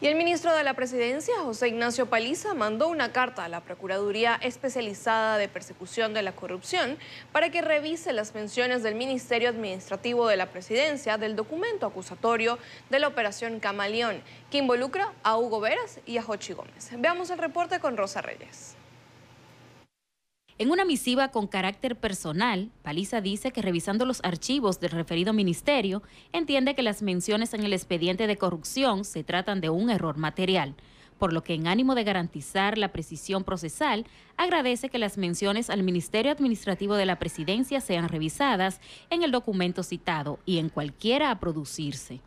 Y el ministro de la Presidencia, José Ignacio Paliza, mandó una carta a la Procuraduría Especializada de Persecución de la Corrupción para que revise las menciones del Ministerio Administrativo de la Presidencia del documento acusatorio de la Operación Camaleón, que involucra a Hugo Veras y a Jochi Gómez. Veamos el reporte con Rosa Reyes. En una misiva con carácter personal, Paliza dice que revisando los archivos del referido ministerio, entiende que las menciones en el expediente de corrupción se tratan de un error material por lo que en ánimo de garantizar la precisión procesal, agradece que las menciones al Ministerio Administrativo de la Presidencia sean revisadas en el documento citado y en cualquiera a producirse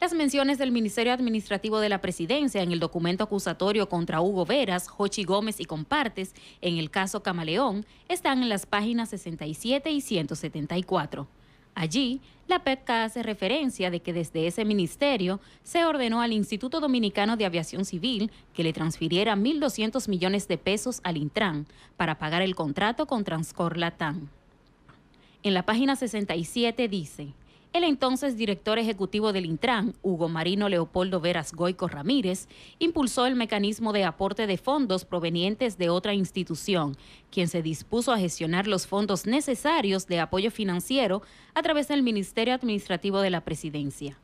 las menciones del Ministerio Administrativo de la Presidencia en el documento acusatorio contra Hugo Veras, Jochi Gómez y Compartes en el caso Camaleón están en las páginas 67 y 174. Allí, la PEPCA hace referencia de que desde ese ministerio se ordenó al Instituto Dominicano de Aviación Civil que le transfiriera 1.200 millones de pesos al Intran para pagar el contrato con Transcor Latam. En la página 67 dice, el entonces director ejecutivo del Intran, Hugo Marino Leopoldo Veras Goico Ramírez, impulsó el mecanismo de aporte de fondos provenientes de otra institución, quien se dispuso a gestionar los fondos necesarios de apoyo financiero a través del Ministerio Administrativo de la Presidencia.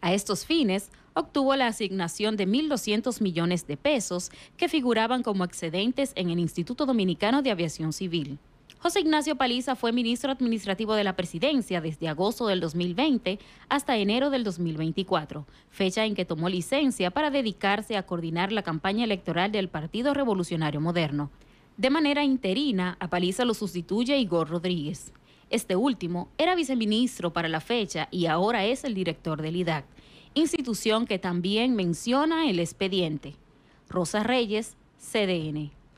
A estos fines, obtuvo la asignación de 1.200 millones de pesos que figuraban como excedentes en el Instituto Dominicano de Aviación Civil. José Ignacio Paliza fue ministro administrativo de la presidencia desde agosto del 2020 hasta enero del 2024, fecha en que tomó licencia para dedicarse a coordinar la campaña electoral del Partido Revolucionario Moderno. De manera interina, a Paliza lo sustituye Igor Rodríguez. Este último era viceministro para la fecha y ahora es el director del IDAC, institución que también menciona el expediente. Rosa Reyes, CDN.